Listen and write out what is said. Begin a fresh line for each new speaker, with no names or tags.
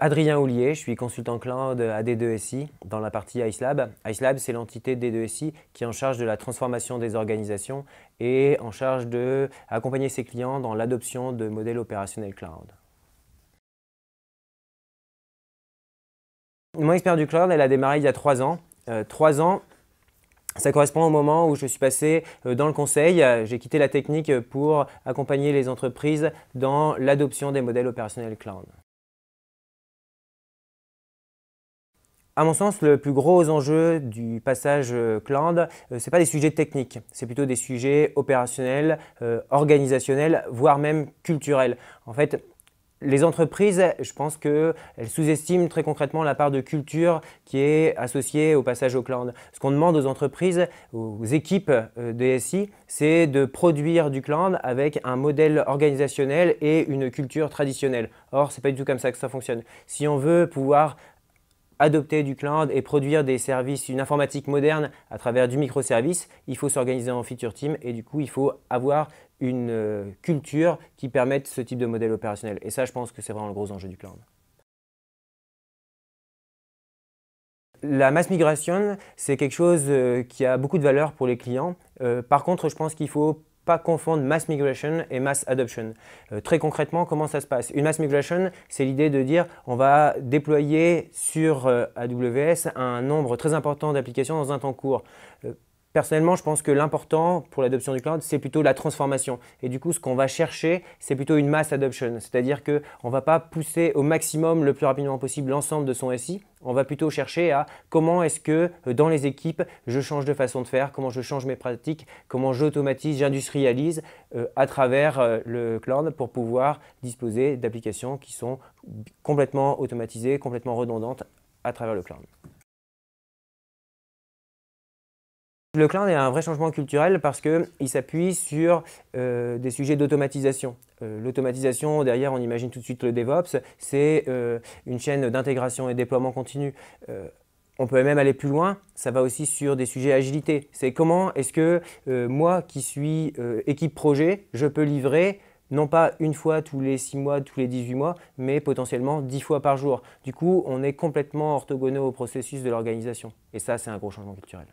Adrien Houlier, je suis consultant cloud à D2SI dans la partie IceLab. IceLab, c'est l'entité D2SI qui est en charge de la transformation des organisations et en charge d'accompagner ses clients dans l'adoption de modèles opérationnels cloud. Mon expérience du cloud, elle a démarré il y a trois ans. Euh, trois ans, ça correspond au moment où je suis passé euh, dans le conseil. J'ai quitté la technique pour accompagner les entreprises dans l'adoption des modèles opérationnels cloud. à mon sens, le plus gros enjeu du passage euh, cland, euh, ce n'est pas des sujets techniques, c'est plutôt des sujets opérationnels, euh, organisationnels, voire même culturels. En fait, les entreprises, je pense qu'elles sous-estiment très concrètement la part de culture qui est associée au passage au cloud. Ce qu'on demande aux entreprises, aux équipes d'ESI, c'est de produire du cloud avec un modèle organisationnel et une culture traditionnelle. Or, ce n'est pas du tout comme ça que ça fonctionne. Si on veut pouvoir adopter du cloud et produire des services, une informatique moderne à travers du microservice, il faut s'organiser en feature team et du coup, il faut avoir une euh, culture qui permette ce type de modèle opérationnel. Et ça, je pense que c'est vraiment le gros enjeu du cloud. La mass migration, c'est quelque chose euh, qui a beaucoup de valeur pour les clients. Euh, par contre, je pense qu'il faut pas confondre mass migration et mass adoption. Euh, très concrètement, comment ça se passe Une mass migration, c'est l'idée de dire on va déployer sur euh, AWS un nombre très important d'applications dans un temps court. Euh, Personnellement, je pense que l'important pour l'adoption du cloud, c'est plutôt la transformation. Et du coup, ce qu'on va chercher, c'est plutôt une mass adoption. C'est-à-dire qu'on ne va pas pousser au maximum le plus rapidement possible l'ensemble de son SI. On va plutôt chercher à comment est-ce que euh, dans les équipes, je change de façon de faire, comment je change mes pratiques, comment j'automatise, j'industrialise euh, à travers euh, le cloud pour pouvoir disposer d'applications qui sont complètement automatisées, complètement redondantes à travers le cloud. Le cloud est un vrai changement culturel parce qu'il s'appuie sur euh, des sujets d'automatisation. Euh, l'automatisation, derrière, on imagine tout de suite le DevOps, c'est euh, une chaîne d'intégration et déploiement continu. on peut même aller plus loin, ça va aussi sur des sujets agilité. C'est comment est-ce que moi qui suis équipe projet, je peux livrer non pas une fois tous les 6 mois, tous les 18 mois, mais potentiellement 10 fois par jour. Du coup, on est complètement orthogonal au processus de l'organisation. Et ça, c'est un gros changement culturel.